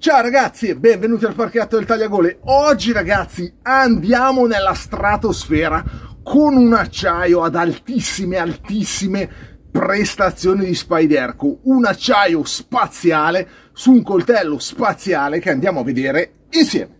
Ciao ragazzi e benvenuti al parchetto del Tagliagole. Oggi ragazzi andiamo nella stratosfera con un acciaio ad altissime altissime prestazioni di Spiderco, un acciaio spaziale su un coltello spaziale che andiamo a vedere insieme.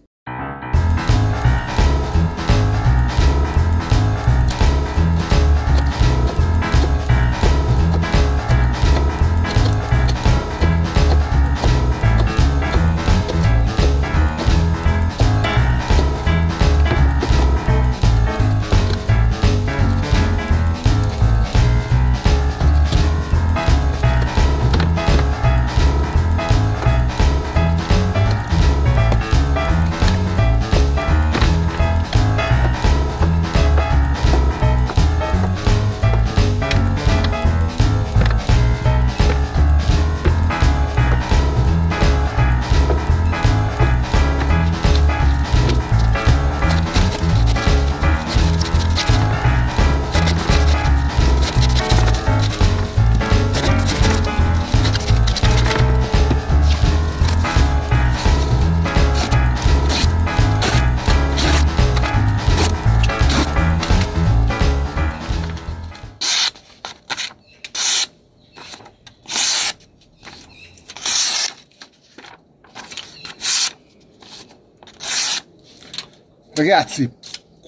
ragazzi,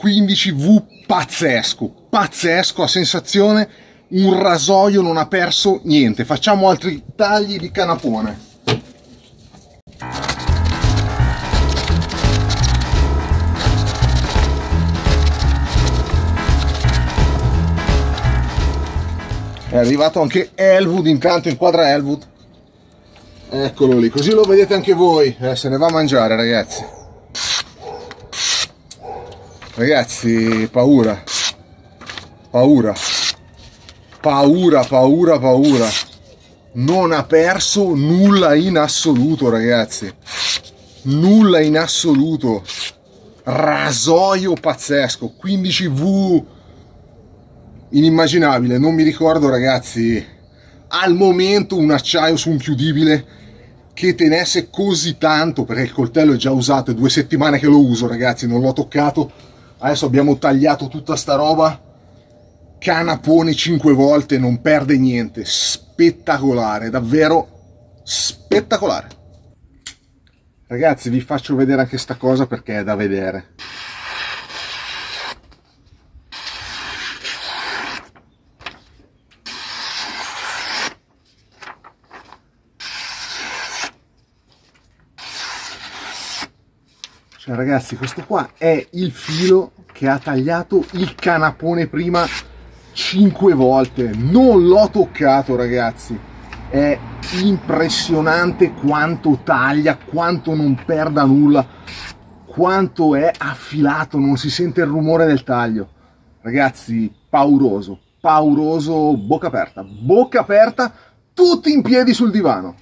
15V pazzesco, pazzesco a sensazione, un rasoio non ha perso niente. Facciamo altri tagli di canapone. È arrivato anche Elwood, intanto inquadra Elwood. Eccolo lì, così lo vedete anche voi. Eh, se ne va a mangiare ragazzi. Ragazzi, paura. Paura. Paura, paura, paura. Non ha perso nulla in assoluto, ragazzi. Nulla in assoluto. Rasoio pazzesco. 15V inimmaginabile. Non mi ricordo, ragazzi, al momento un acciaio su un chiudibile che tenesse così tanto, perché il coltello è già usato, è due settimane che lo uso, ragazzi, non l'ho toccato adesso abbiamo tagliato tutta sta roba canapone 5 volte non perde niente spettacolare davvero spettacolare ragazzi vi faccio vedere anche sta cosa perché è da vedere ragazzi questo qua è il filo che ha tagliato il canapone prima 5 volte non l'ho toccato ragazzi è impressionante quanto taglia quanto non perda nulla quanto è affilato non si sente il rumore del taglio ragazzi pauroso pauroso bocca aperta bocca aperta tutti in piedi sul divano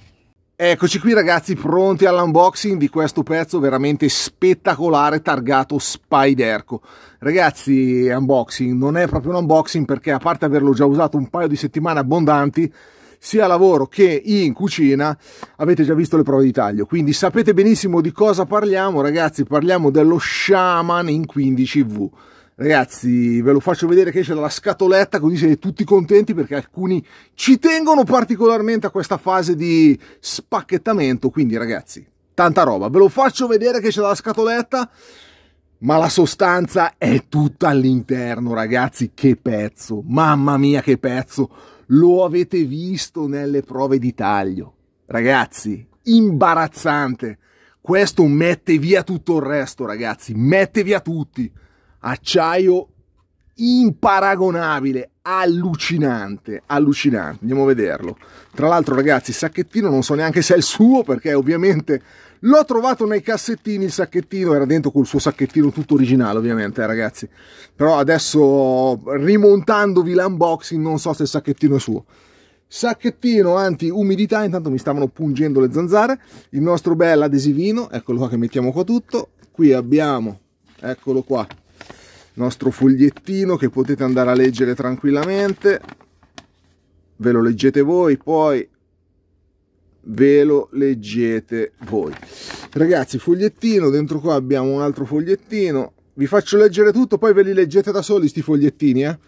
Eccoci qui ragazzi pronti all'unboxing di questo pezzo veramente spettacolare targato Spiderco. Ragazzi unboxing, non è proprio un unboxing perché a parte averlo già usato un paio di settimane abbondanti sia a lavoro che in cucina avete già visto le prove di taglio quindi sapete benissimo di cosa parliamo ragazzi parliamo dello Shaman in 15V Ragazzi, ve lo faccio vedere che esce dalla scatoletta, così siete tutti contenti perché alcuni ci tengono particolarmente a questa fase di spacchettamento. Quindi, ragazzi, tanta roba. Ve lo faccio vedere che c'è dalla scatoletta, ma la sostanza è tutta all'interno, ragazzi. Che pezzo! Mamma mia, che pezzo! Lo avete visto nelle prove di taglio. Ragazzi, imbarazzante. Questo mette via tutto il resto, ragazzi. Mette via tutti acciaio imparagonabile, allucinante, allucinante, andiamo a vederlo. Tra l'altro ragazzi, il sacchettino non so neanche se è il suo perché ovviamente l'ho trovato nei cassettini, il sacchettino era dentro col suo sacchettino tutto originale ovviamente eh, ragazzi, però adesso rimontandovi l'unboxing non so se il sacchettino è suo. Sacchettino anti-umidità, intanto mi stavano pungendo le zanzare, il nostro bel adesivino, eccolo qua che mettiamo qua tutto, qui abbiamo, eccolo qua, nostro fogliettino che potete andare a leggere tranquillamente ve lo leggete voi poi ve lo leggete voi ragazzi fogliettino dentro qua abbiamo un altro fogliettino vi faccio leggere tutto poi ve li leggete da soli sti fogliettini eh?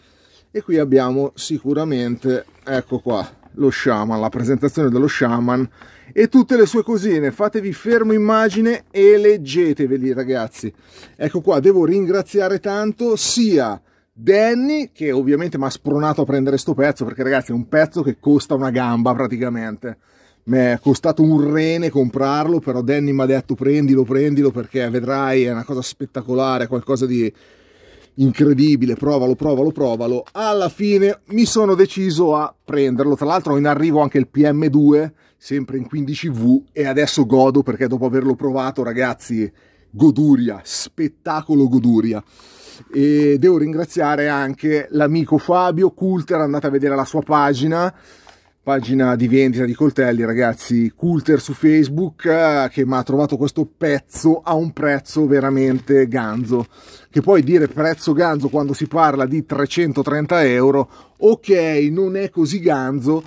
e qui abbiamo sicuramente ecco qua lo shaman, la presentazione dello shaman e tutte le sue cosine. Fatevi fermo immagine e leggeteveli, ragazzi. Ecco qua, devo ringraziare tanto sia Danny, che ovviamente mi ha spronato a prendere sto pezzo, perché ragazzi è un pezzo che costa una gamba praticamente. Mi è costato un rene comprarlo, però Danny mi ha detto prendilo, prendilo perché vedrai è una cosa spettacolare, qualcosa di incredibile, provalo, provalo, provalo. Alla fine mi sono deciso a prenderlo. Tra l'altro ho in arrivo anche il PM2, sempre in 15V, e adesso godo perché dopo averlo provato, ragazzi, goduria, spettacolo goduria. E devo ringraziare anche l'amico Fabio Coulter, andate a vedere la sua pagina pagina di vendita di coltelli ragazzi Coulter su Facebook eh, che mi ha trovato questo pezzo a un prezzo veramente ganzo che poi dire prezzo ganzo quando si parla di 330 euro ok non è così ganzo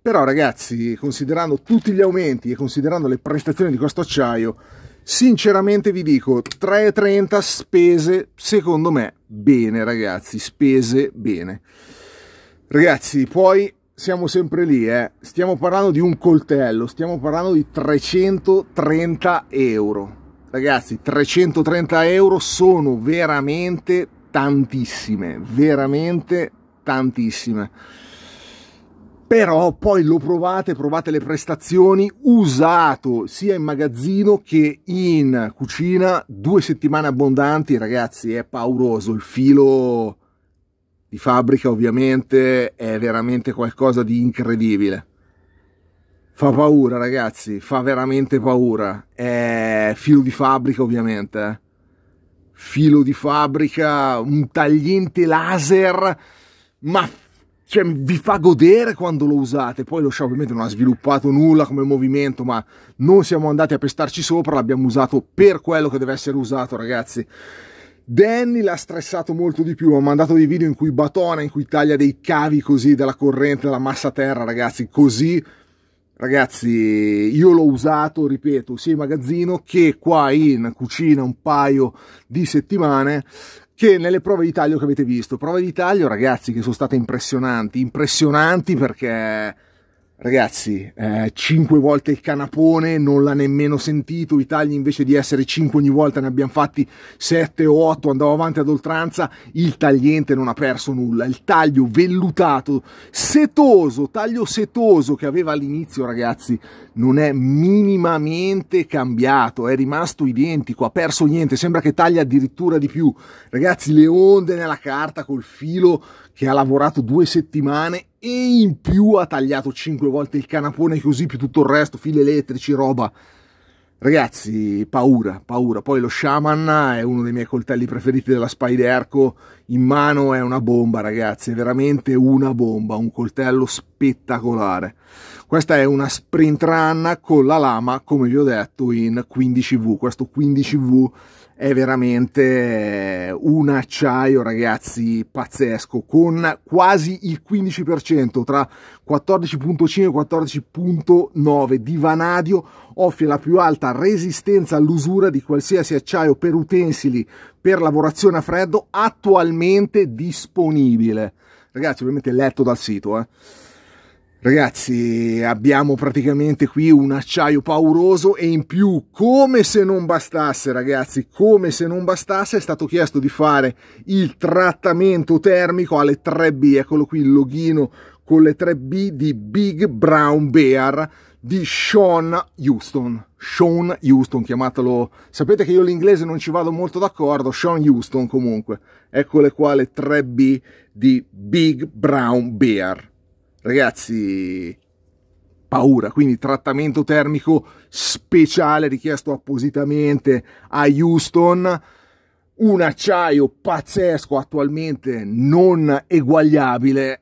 però ragazzi considerando tutti gli aumenti e considerando le prestazioni di questo acciaio sinceramente vi dico 3,30 spese secondo me bene ragazzi spese bene ragazzi poi siamo sempre lì, eh. stiamo parlando di un coltello, stiamo parlando di 330 euro. Ragazzi, 330 euro sono veramente tantissime, veramente tantissime. Però poi lo provate, provate le prestazioni, usato sia in magazzino che in cucina, due settimane abbondanti, ragazzi, è pauroso, il filo di fabbrica ovviamente è veramente qualcosa di incredibile. Fa paura ragazzi, fa veramente paura. È filo di fabbrica ovviamente. Eh. Filo di fabbrica, un tagliente laser, ma cioè, vi fa godere quando lo usate. Poi lo Shaw ovviamente non ha sviluppato nulla come movimento, ma non siamo andati a pestarci sopra, l'abbiamo usato per quello che deve essere usato ragazzi. Danny l'ha stressato molto di più, ha mandato dei video in cui batona, in cui taglia dei cavi così della corrente, della massa terra, ragazzi, così. Ragazzi, io l'ho usato, ripeto, sia in magazzino che qua in cucina un paio di settimane che nelle prove di taglio che avete visto. Prove di taglio, ragazzi, che sono state impressionanti, impressionanti perché Ragazzi, eh, 5 volte il canapone, non l'ha nemmeno sentito, i tagli invece di essere 5 ogni volta ne abbiamo fatti 7 o 8, andavo avanti ad oltranza, il tagliente non ha perso nulla, il taglio vellutato, setoso, taglio setoso che aveva all'inizio ragazzi, non è minimamente cambiato, è rimasto identico, ha perso niente, sembra che taglia addirittura di più. Ragazzi, le onde nella carta col filo che ha lavorato due settimane e in più ha tagliato 5 volte il canapone così più tutto il resto, fili elettrici, roba. Ragazzi, paura, paura. Poi lo Shaman è uno dei miei coltelli preferiti della spider Spiderco. In mano è una bomba, ragazzi. È veramente una bomba. Un coltello spettacolare. Questa è una sprint run con la lama, come vi ho detto, in 15V. Questo 15V è veramente eh, un acciaio ragazzi pazzesco con quasi il 15% tra 14.5 e 14.9 di vanadio offre la più alta resistenza all'usura di qualsiasi acciaio per utensili per lavorazione a freddo attualmente disponibile ragazzi ovviamente letto dal sito eh Ragazzi, abbiamo praticamente qui un acciaio pauroso e in più, come se non bastasse ragazzi, come se non bastasse, è stato chiesto di fare il trattamento termico alle 3B, eccolo qui il loghino con le 3B di Big Brown Bear di Sean Houston. Sean Houston, chiamatelo. Sapete che io l'inglese non ci vado molto d'accordo, Sean Houston comunque. Eccole qua le 3B di Big Brown Bear ragazzi, paura, quindi trattamento termico speciale richiesto appositamente a Houston, un acciaio pazzesco attualmente non eguagliabile.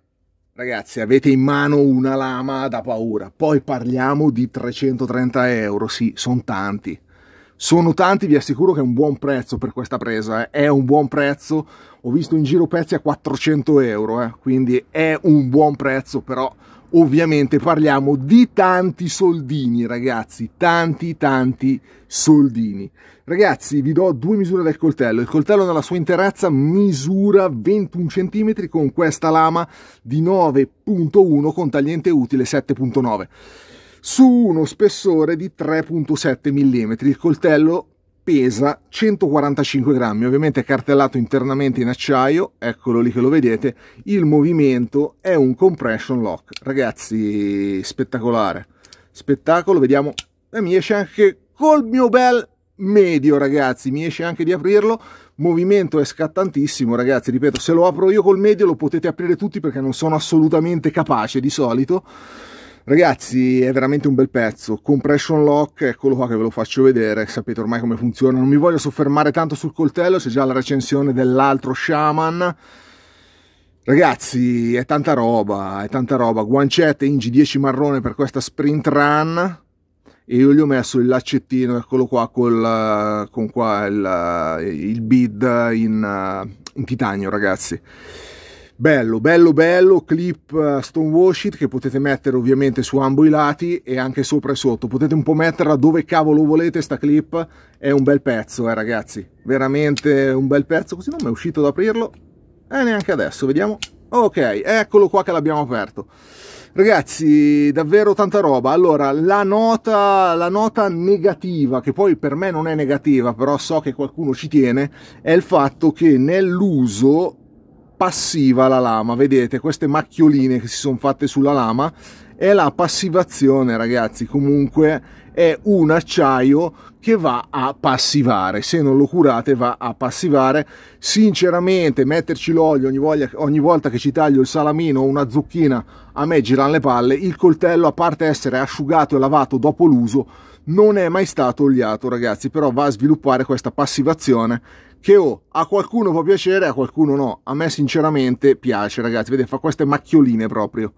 Ragazzi, avete in mano una lama da paura. Poi parliamo di 330 euro, sì, sono tanti. Sono tanti, vi assicuro che è un buon prezzo per questa presa, eh. è un buon prezzo, ho visto in giro pezzi a 400 euro, eh. quindi è un buon prezzo, però ovviamente parliamo di tanti soldini ragazzi, tanti tanti soldini. Ragazzi vi do due misure del coltello, il coltello nella sua interezza misura 21 cm con questa lama di 9.1 con tagliente utile 7.9 su uno spessore di 3.7 mm. Il coltello pesa 145 grammi, ovviamente è cartellato internamente in acciaio, eccolo lì che lo vedete, il movimento è un compression lock, ragazzi spettacolare, spettacolo, vediamo, e eh, mi esce anche col mio bel medio ragazzi, mi esce anche di aprirlo, movimento è scattantissimo ragazzi, ripeto, se lo apro io col medio lo potete aprire tutti perché non sono assolutamente capace di solito, Ragazzi, è veramente un bel pezzo. Compression lock, eccolo qua che ve lo faccio vedere. Sapete ormai come funziona. Non mi voglio soffermare tanto sul coltello, c'è già la recensione dell'altro Shaman. Ragazzi, è tanta roba, è tanta roba. Guancette Ingi 10 marrone per questa sprint run. E io gli ho messo il laccettino, eccolo qua, col, con qua il, il bid in, in titanio, ragazzi. Bello, bello, bello, clip eh, Stonewash It che potete mettere ovviamente su ambo i lati e anche sopra e sotto. Potete un po' metterla dove cavolo volete sta clip, è un bel pezzo eh ragazzi, veramente un bel pezzo, così non mi è uscito ad aprirlo e eh, neanche adesso, vediamo. Ok, eccolo qua che l'abbiamo aperto. Ragazzi, davvero tanta roba. Allora, la nota, la nota negativa, che poi per me non è negativa, però so che qualcuno ci tiene, è il fatto che nell'uso passiva la lama, vedete queste macchioline che si sono fatte sulla lama è la passivazione ragazzi, comunque è un acciaio che va a passivare, se non lo curate va a passivare, sinceramente metterci l'olio ogni, ogni volta che ci taglio il salamino o una zucchina a me girano le palle, il coltello a parte essere asciugato e lavato dopo l'uso non è mai stato oliato ragazzi, però va a sviluppare questa passivazione che oh, a qualcuno può piacere, a qualcuno no. A me sinceramente piace, ragazzi, vedete, fa queste macchioline proprio.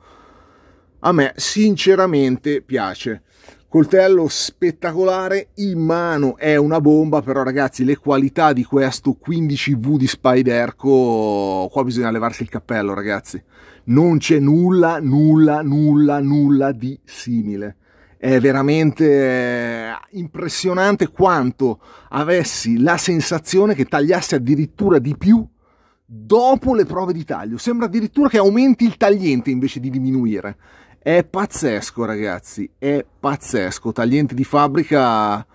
A me sinceramente piace. Coltello spettacolare in mano, è una bomba, però ragazzi le qualità di questo 15V di Spyderco, qua bisogna levarsi il cappello ragazzi. Non c'è nulla, nulla, nulla, nulla di simile è veramente eh, impressionante quanto avessi la sensazione che tagliasse addirittura di più dopo le prove di taglio. Sembra addirittura che aumenti il tagliente invece di diminuire. È pazzesco, ragazzi, è pazzesco. Tagliente di fabbrica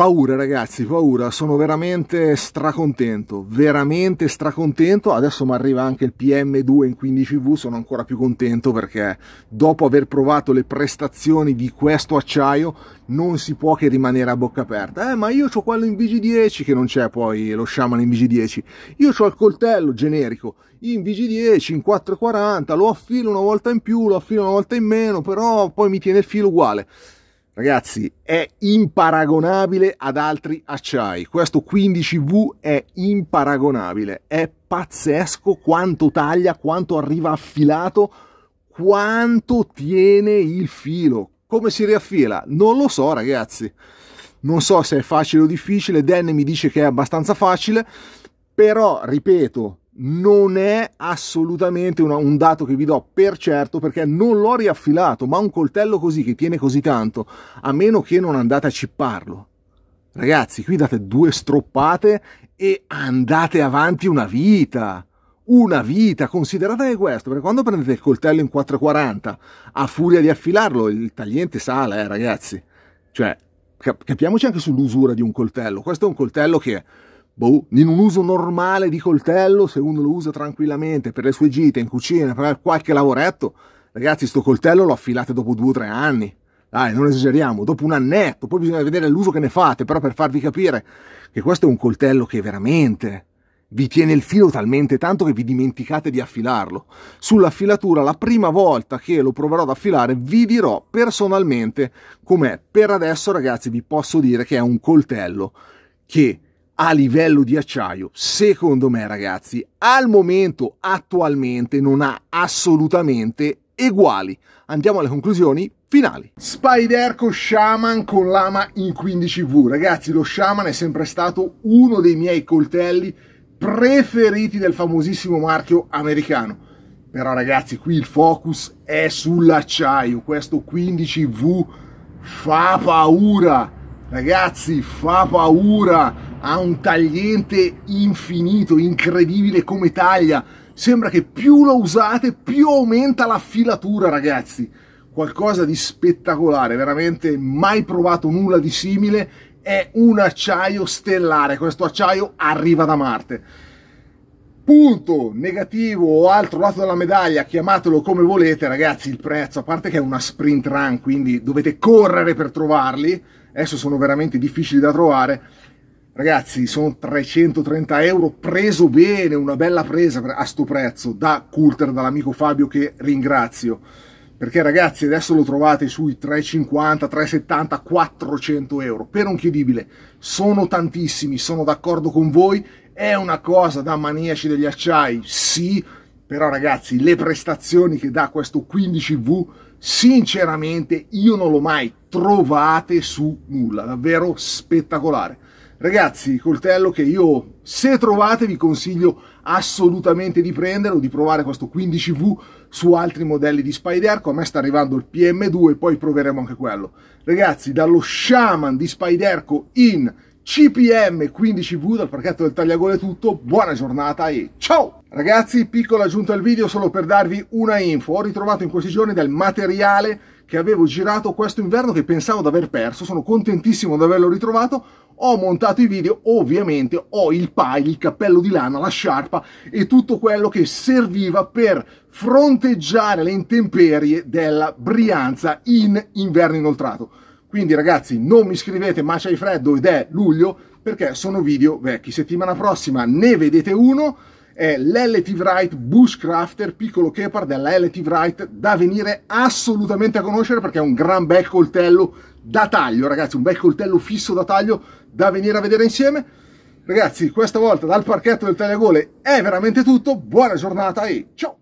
Paura ragazzi, paura, sono veramente stracontento, veramente stracontento, adesso mi arriva anche il PM2 in 15V, sono ancora più contento perché dopo aver provato le prestazioni di questo acciaio non si può che rimanere a bocca aperta, eh ma io ho quello in VG10 che non c'è poi lo Shaman in VG10, io ho il coltello generico in VG10, in 440, lo affilo una volta in più, lo affilo una volta in meno, però poi mi tiene il filo uguale. Ragazzi, è imparagonabile ad altri acciai. Questo 15V è imparagonabile. È pazzesco quanto taglia, quanto arriva affilato, quanto tiene il filo. Come si riaffila? Non lo so, ragazzi. Non so se è facile o difficile. Danny mi dice che è abbastanza facile. Però, ripeto, non è assolutamente una, un dato che vi do per certo perché non l'ho riaffilato, ma un coltello così che tiene così tanto, a meno che non andate a cipparlo. Ragazzi, qui date due stroppate e andate avanti una vita. Una vita, considerate questo, perché quando prendete il coltello in 440, a furia di affilarlo, il tagliente sale, eh, ragazzi. Cioè, capiamoci anche sull'usura di un coltello. Questo è un coltello che boh, in un uso normale di coltello, se uno lo usa tranquillamente per le sue gite in cucina, per qualche lavoretto, ragazzi, sto coltello lo affilate dopo due o tre anni. Dai, non esageriamo, dopo un annetto, poi bisogna vedere l'uso che ne fate, però per farvi capire che questo è un coltello che veramente vi tiene il filo talmente tanto che vi dimenticate di affilarlo. Sull'affilatura, la prima volta che lo proverò ad affilare, vi dirò personalmente com'è. Per adesso, ragazzi, vi posso dire che è un coltello che a livello di acciaio, secondo me ragazzi, al momento attualmente non ha assolutamente eguali. Andiamo alle conclusioni finali. Spider con Shaman con lama in 15V. Ragazzi, lo Shaman è sempre stato uno dei miei coltelli preferiti del famosissimo marchio americano. Però ragazzi, qui il focus è sull'acciaio. Questo 15V fa paura. Ragazzi, fa paura ha un tagliente infinito, incredibile come taglia. Sembra che più lo usate, più aumenta la filatura, ragazzi. Qualcosa di spettacolare, veramente mai provato nulla di simile. È un acciaio stellare, questo acciaio arriva da Marte. Punto negativo o altro lato della medaglia, chiamatelo come volete, ragazzi, il prezzo, a parte che è una sprint run, quindi dovete correre per trovarli, adesso sono veramente difficili da trovare, Ragazzi, sono 330 euro, preso bene, una bella presa a sto prezzo, da Coulter, dall'amico Fabio che ringrazio. Perché ragazzi, adesso lo trovate sui 350, 370, 400 euro, per un chiedibile. Sono tantissimi, sono d'accordo con voi, è una cosa da maniaci degli acciai, sì, però ragazzi, le prestazioni che dà questo 15V sinceramente io non l'ho mai trovate su nulla, davvero spettacolare. Ragazzi, coltello che io se trovate vi consiglio assolutamente di prendere o di provare questo 15V su altri modelli di Spiderco. A me sta arrivando il PM2 e poi proveremo anche quello. Ragazzi, dallo Shaman di Spiderco in CPM 15V dal parchetto del tagliagole è tutto, buona giornata e ciao! Ragazzi, piccola aggiunta al video solo per darvi una info, ho ritrovato in questi giorni del materiale che avevo girato questo inverno che pensavo di aver perso, sono contentissimo di averlo ritrovato, ho montato i video, ovviamente ho il pile, il cappello di lana, la sciarpa e tutto quello che serviva per fronteggiare le intemperie della Brianza in inverno inoltrato. Quindi ragazzi non mi scrivete ma c'è freddo ed è luglio perché sono video vecchi. Settimana prossima ne vedete uno è l'LT Wright Bushcrafter, piccolo Kepard della LT Wright, da venire assolutamente a conoscere perché è un gran bel coltello da taglio, ragazzi, un bel coltello fisso da taglio da venire a vedere insieme. Ragazzi, questa volta dal parchetto del tagliagole è veramente tutto, buona giornata e ciao!